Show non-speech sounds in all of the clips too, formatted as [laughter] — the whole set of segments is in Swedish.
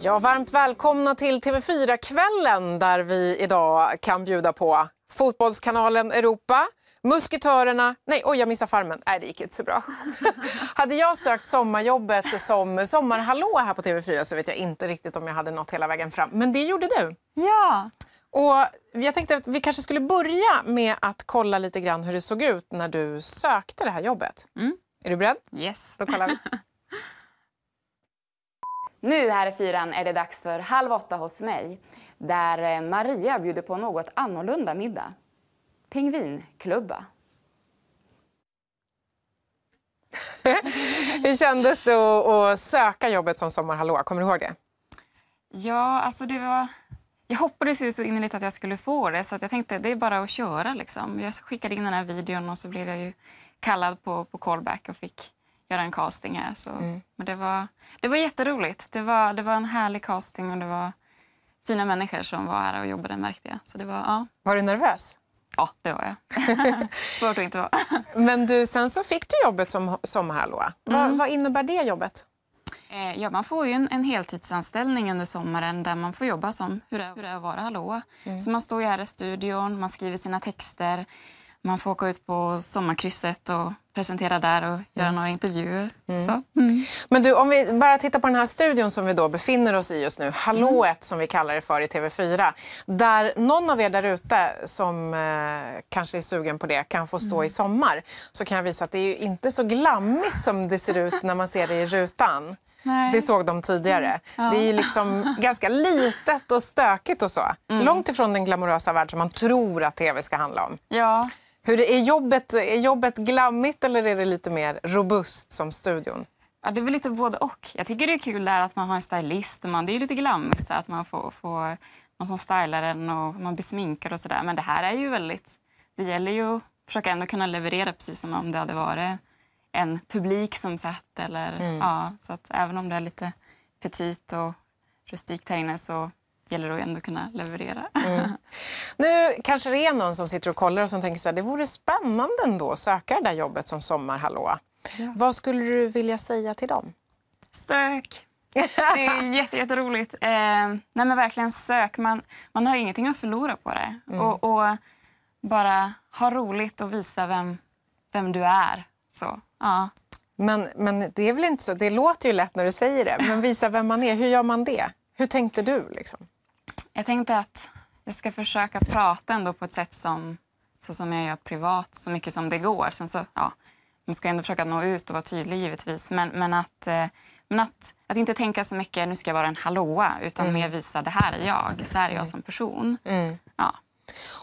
Ja, varmt välkomna till TV4-kvällen där vi idag kan bjuda på Fotbollskanalen Europa, Musketörerna... Nej, oj, jag missade Farmen. Nej, det gick inte så bra. [laughs] hade jag sökt sommarjobbet som sommarhallå här på TV4 så vet jag inte riktigt om jag hade nått hela vägen fram. Men det gjorde du. Ja. Och jag tänkte att vi kanske skulle börja med att kolla lite grann hur det såg ut när du sökte det här jobbet. Mm. Är du beredd? Yes. Då kollar vi. [laughs] Nu här i fyran är det dags för Halv åtta hos mig där eh, Maria bjuder på något annorlunda middag. Pingvinklubba. [laughs] Hur kändes det att söka jobbet som sommarhallå? Kommer du ihåg det? Ja, alltså det var... Jag hoppades ju så innerligt att jag skulle få det, så jag tänkte det är bara att köra. Liksom. Jag skickade in den här videon och så blev jag ju kallad på, på callback och fick göra en casting här. Så. Mm. Men det var, det var jätteroligt. Det var, det var en härlig casting och det var fina människor som var här och jobbade märkte jag. Så det var, ja. var du nervös? Ja, det var jag. [laughs] Svårt att inte vara. [laughs] Men du, sen så fick du jobbet som sommarhallåa. Va, mm. Vad innebär det jobbet? Eh, ja, man får ju en, en heltidsanställning under sommaren där man får jobba som hur det, hur det är att vara hallåa. Mm. Så man står ju här i studion, man skriver sina texter, man får åka ut på sommarkrysset och presentera där och göra mm. några intervjuer. Mm. Mm. Men du, om vi bara tittar på den här studion som vi då befinner oss i just nu, Hallået mm. som vi kallar det för i TV4, där någon av er där ute som eh, kanske är sugen på det kan få stå i mm. sommar, så kan jag visa att det är inte så glammigt som det ser ut när man ser det i rutan. Nej. Det såg de tidigare. Mm. Ja. Det är liksom ganska litet och stökigt och så. Långt ifrån den glamorösa värld som man tror att tv ska handla om. Ja. Hur är, jobbet, är jobbet glammigt eller är det lite mer robust som studion? Ja, det är väl lite både och. Jag tycker det är kul där att man har en stylist. Man, det är lite glammigt att man får, får någon som stylar en och man besminkar och sådär. Men det här är ju väldigt... Det gäller ju att försöka ändå kunna leverera precis som om det hade varit en publik som satt. Eller, mm. ja, så att även om det är lite petit och rustikt här inne så gäller det att ändå kunna leverera. Mm. Nu kanske det är någon som sitter och kollar och som tänker så här, det vore spännande ändå att söka det där jobbet som sommarhallåa. Ja. Vad skulle du vilja säga till dem? Sök! Det är [laughs] jätte, jätteroligt. Eh, nej men verkligen sök. Man, man har ingenting att förlora på det. Mm. Och, och, bara ha roligt och visa vem, vem du är. Så, ja. men, men det är väl inte så, det låter ju lätt när du säger det, men visa vem man är, hur gör man det? Hur tänkte du? Liksom? Jag tänkte att jag ska försöka prata ändå på ett sätt som, så som jag gör privat, så mycket som det går. Sen så, ja, man ska ändå försöka nå ut och vara tydlig givetvis. Men, men, att, eh, men att, att inte tänka så mycket, nu ska jag vara en hallåa, utan mm. mer visa det här är jag, så här är jag mm. som person. Mm. Ja.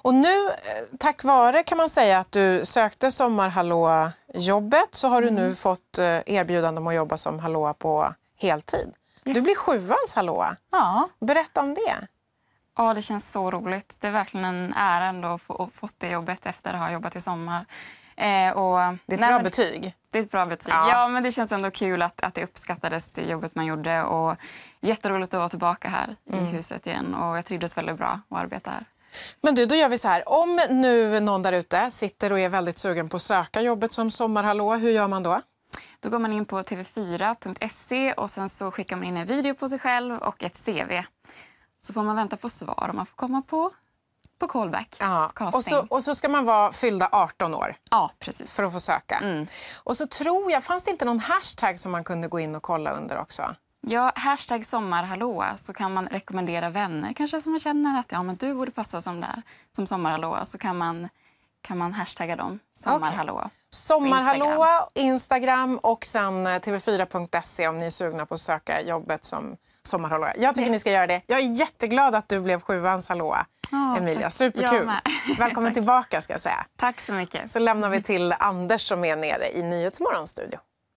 Och nu, eh, tack vare kan man säga att du sökte sommarhallåa-jobbet så har du nu mm. fått eh, erbjudande om att jobba som hallåa på heltid. Yes. Du blir sjuans hallåa. Ja. Berätta om det. Ja, det känns så roligt. Det är verkligen en ära ändå att få fått det jobbet efter att ha jobbat i sommar. Eh, och, det är ett nej, bra betyg. Det är ett bra betyg. Ja. ja. men det känns ändå kul att, att det uppskattades det jobbet man gjorde. Och jätteroligt att vara tillbaka här mm. i huset igen och jag trivdes väldigt bra att arbeta här. Men du, då gör vi så här. Om nu någon där ute sitter och är väldigt sugen på att söka jobbet som sommarhallå, hur gör man då? Då går man in på tv4.se och sen så skickar man in en video på sig själv och ett CV så får man vänta på svar och man får komma på, på callback. Ja. Och, så, och så ska man vara fyllda 18 år ja, precis. för att få söka. Mm. Och så tror jag, fanns det inte någon hashtag som man kunde gå in och kolla under också? Ja, hashtag sommarhallåa så kan man rekommendera vänner kanske som man känner att ja, men du borde passa som där som sommarhallåa så kan man, kan man hashtagga dem, sommarhallåa. Okay. Sommarhallåa, Instagram. Instagram och sen eh, tv4.se om ni är sugna på att söka jobbet som sommarhalvåret. Jag tycker yes. ni ska göra det. Jag är jätteglad att du blev sjuans hallåa. Oh, Emilia, superkul. [laughs] Välkommen tillbaka ska jag säga. Tack så mycket. Så lämnar vi till Anders som är nere i Nyhetsmorgons studio.